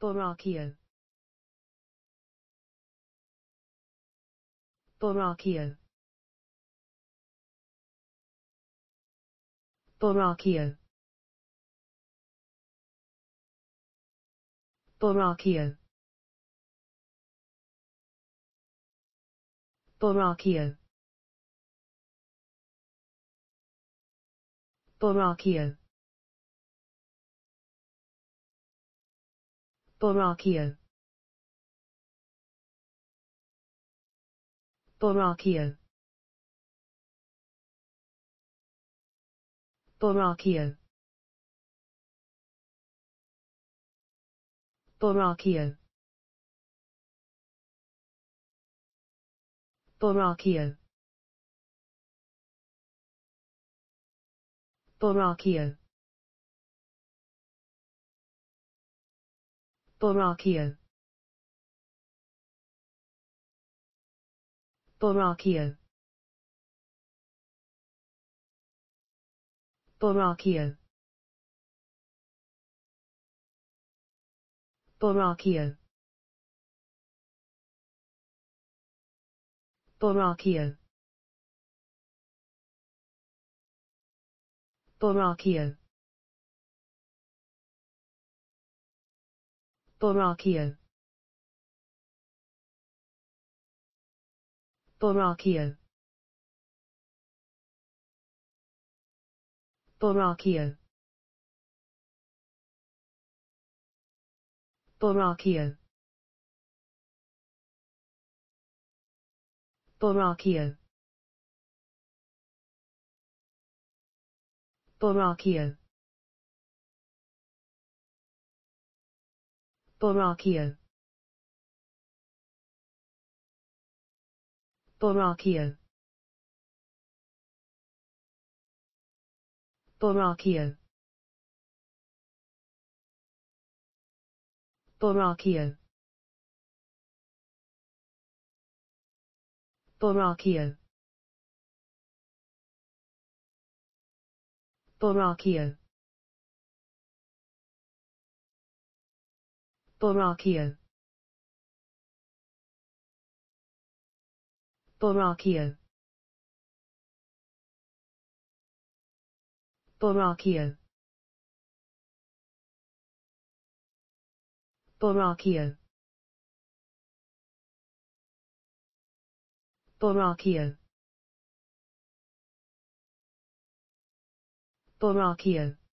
Boraccio. Boraccio. Boraccio. Boraccio. Boraccio. Boraccio. Boraccio. Boraccio. Boraccio. Boraccio. Boraccio. Boraccio. Boraccio. Boraccio. Boraccio. Boraccio. Boraccio. Boraccio. Boraccio. Boraccio. Boraccio. Boraccio. Boraccio. Boraccio. Boraccio. Boraccio. Boraccio. Boraccio. Boraccio. Boraccio. Boraccio. Boraccio. Boraccio. Boraccio. Boraccio. Boraccio.